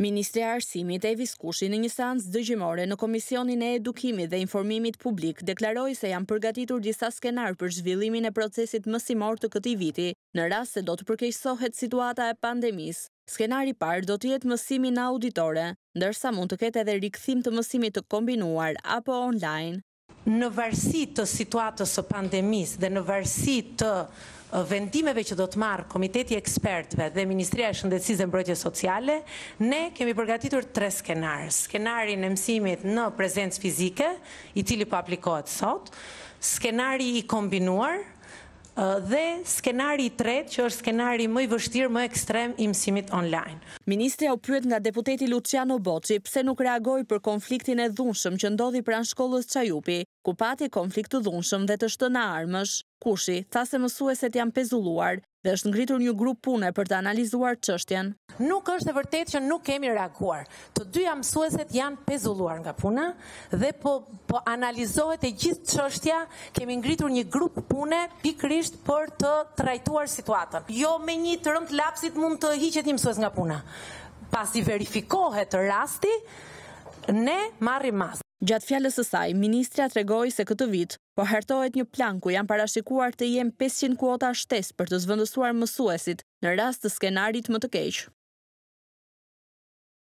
Ministri Arsimit e Kushi në një sans dëgjimore në Komisionin e Edukimit dhe Informimit Publik deklaroi se janë përgatitur disa skenar për zhvillimin e procesit mësimor të këtij viti, në rast se do të përkeqësohet situata e pandemisë. Skenari i parë do të jetë mësimi në auditore, ndërsa mund të ketë edhe rikëthim të mësimit të kombinuar apo online në varsi të situatës o pandemis dhe në varsi të vendimeve që do të marë Komiteti Ekspertve dhe Ministria e Shëndetsiz dhe Mbrojtje Sociale, ne kemi përgatitur tre skenarë. Skenari në mësimit në prezencë fizike, i tili po aplikohet sot, skenari i kombinuar, dhe skenari i tretë që është skenari më i vështirë, më ekstrem i mësimit online. Ministrja u pyet nga deputeti Luciano Bocci pse nuk reagoi për konfliktin e dhunshëm që ndodhi pranë shkollës Çajupi, ku pati konflikt të dhunshëm dhe të shtënë armësh. Kushi tha se mësueset janë pezulluar dhe është ngritur një grup pune për të analizuar qështjen. Nuk është e vërtet që nuk kemi reaguar. Të dyja mësueset janë pezulluar nga puna dhe po, po analizohet e gjithë qështja kemi ngritur një grup pune pikrisht për të trajtuar situatën. Jo me një të rëndë lapsit mund të hiqet një mësues nga puna. Pas i verifikohet rasti, ne marri mas. Gjatë fjallës e saj, ministri atë regoj se këtë vit, po hertohet një plan ku janë parashikuar të jenë 500 kuota shtes për të zvëndësuar mësuesit në rast të skenarit më të keqë.